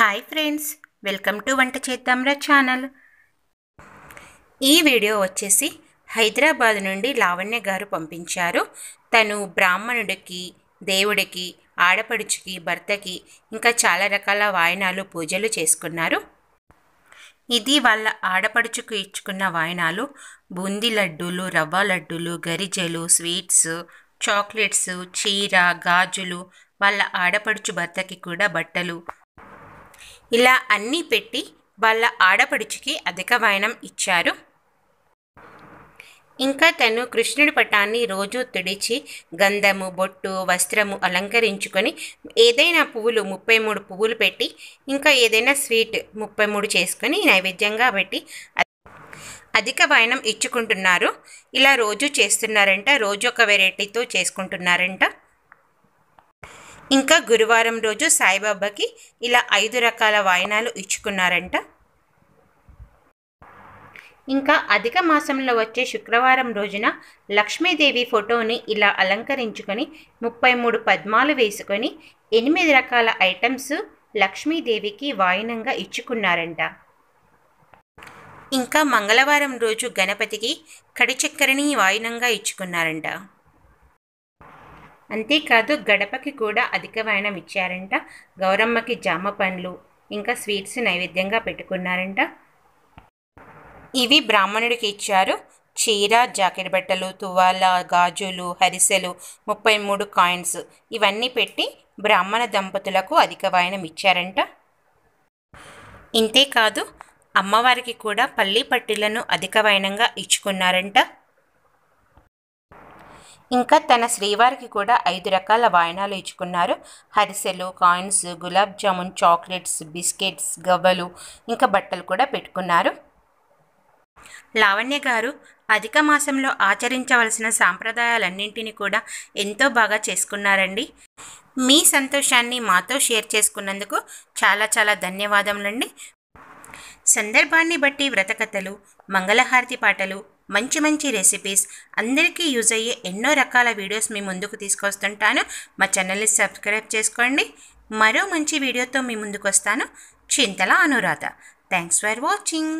hi friends welcome to వంట చేద్దాంరా channel ఈ video వచ్చేసి హైదరాబాద్ నుండి లావణ్య గారు పంపించారు తను బ్రాహ్మణుడికి దేవుడికి ఆడపడుచుకి భర్తకి ఇంకా చాలా రకాల వాయనాలు పూజలు చేసుకున్నారు ఇది వాళ్ళ ఆడపడుచుకు ఇచ్చుకున్న వాయనాలు బూందీ లడ్డూలు రవ్వ లడ్డూలు గరిజలు స్వీట్స్ చాక్లెట్స్ చీర గాజులు వాళ్ళ ఆడపడుచు భర్తకి కూడా బట్టలు ఇలా అన్నీ పెట్టి వాళ్ళ ఆడపడుచుకి అధిక వాయనం ఇచ్చారు ఇంకా తను కృష్ణుడి పటాన్ని రోజు తుడిచి గంధము బొట్టు వస్త్రము అలంకరించుకొని ఏదైనా పువ్వులు ముప్పై మూడు పువ్వులు పెట్టి ఇంకా ఏదైనా స్వీట్ ముప్పై మూడు చేసుకొని నైవేద్యంగా పెట్టి అధిక వాయనం ఇచ్చుకుంటున్నారు ఇలా రోజు చేస్తున్నారంట రోజు ఒక వెరైటీతో చేసుకుంటున్నారంట ఇంకా గురువారం రోజు సాయిబాబాకి ఇలా ఐదు రకాల వాయనాలు ఇచ్చుకున్నారంట ఇంకా అధిక మాసంలో వచ్చే శుక్రవారం రోజున లక్ష్మీదేవి ఫోటోని ఇలా అలంకరించుకొని ముప్పై మూడు పద్మాలు వేసుకొని ఎనిమిది రకాల ఐటమ్స్ లక్ష్మీదేవికి వాయనంగా ఇచ్చుకున్నారంట ఇంకా మంగళవారం రోజు గణపతికి కడిచక్కరని వాయినంగా ఇచ్చుకున్నారంట అంతేకాదు గడపకి కూడా అధిక ఇచ్చారంట గౌరమ్మకి జామ పండ్లు ఇంకా స్వీట్స్ నైవేద్యంగా పెట్టుకున్నారంట ఇవి బ్రాహ్మణుడికి ఇచ్చారు చీర జాకెట్ బట్టలు తువాల గాజులు హరిసెలు ముప్పై మూడు కాయిన్స్ ఇవన్నీ పెట్టి బ్రాహ్మణ దంపతులకు అధిక వాయనం ఇచ్చారంట ఇంతేకాదు అమ్మవారికి కూడా పల్లి పట్టిలను అధిక వాయనంగా ఇచ్చుకున్నారంట ఇంకా తన శ్రీవారికి కూడా ఐదు రకాల వాయనాలు ఇచ్చుకున్నారు హరిసెలు coins gulab jamun chocolates biscuits గవ్వలు ఇంకా బట్టలు కూడా పెట్టుకున్నారు లావణ్య గారు అధిక మాసంలో ఆచరించవలసిన సాంప్రదాయాలన్నింటినీ కూడా ఎంతో బాగా చేసుకున్నారండి మీ సంతోషాన్ని మాతో షేర్ చేసుకున్నందుకు చాలా చాలా ధన్యవాదములండి సందర్భాన్ని బట్టి వ్రతకథలు మంగళహారతి పాటలు మంచి మంచి రెసిపీస్ అందరికీ యూజ్ అయ్యే ఎన్నో రకాల వీడియోస్ మీ ముందుకు తీసుకొస్తుంటాను మా ఛానల్ని సబ్స్క్రైబ్ చేసుకోండి మరో మంచి వీడియోతో మీ ముందుకు వస్తాను Chintala Anuradha thanks for watching